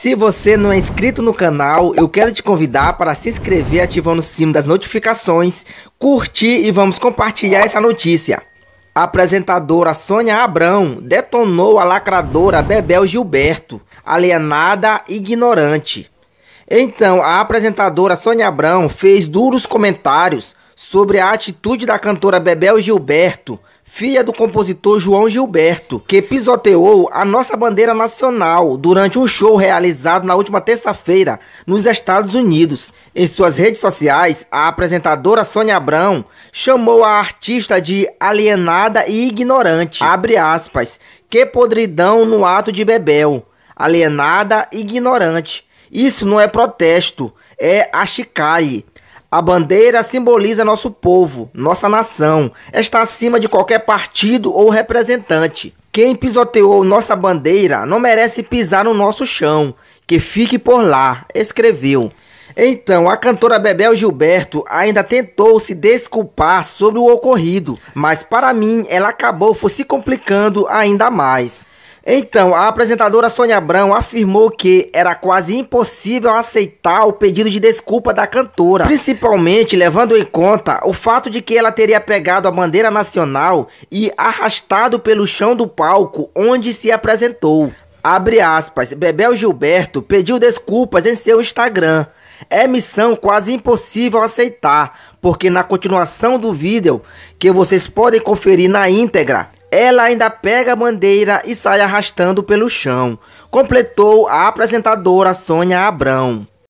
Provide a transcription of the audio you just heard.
Se você não é inscrito no canal, eu quero te convidar para se inscrever ativando o sino das notificações, curtir e vamos compartilhar essa notícia. A apresentadora Sônia Abrão detonou a lacradora Bebel Gilberto, alienada e ignorante. Então, a apresentadora Sônia Abrão fez duros comentários sobre a atitude da cantora Bebel Gilberto filha do compositor João Gilberto, que pisoteou a nossa bandeira nacional durante um show realizado na última terça-feira nos Estados Unidos. Em suas redes sociais, a apresentadora Sônia Abrão chamou a artista de alienada e ignorante, abre aspas, que podridão no ato de Bebel, alienada e ignorante. Isso não é protesto, é achicalhe. A bandeira simboliza nosso povo, nossa nação. Está acima de qualquer partido ou representante. Quem pisoteou nossa bandeira não merece pisar no nosso chão. Que fique por lá, escreveu. Então, a cantora Bebel Gilberto ainda tentou se desculpar sobre o ocorrido, mas para mim ela acabou se complicando ainda mais. Então, a apresentadora Sônia Abrão afirmou que era quase impossível aceitar o pedido de desculpa da cantora, principalmente levando em conta o fato de que ela teria pegado a bandeira nacional e arrastado pelo chão do palco onde se apresentou. Abre aspas, Bebel Gilberto pediu desculpas em seu Instagram. É missão quase impossível aceitar, porque na continuação do vídeo, que vocês podem conferir na íntegra, ela ainda pega a bandeira e sai arrastando pelo chão, completou a apresentadora Sônia Abrão.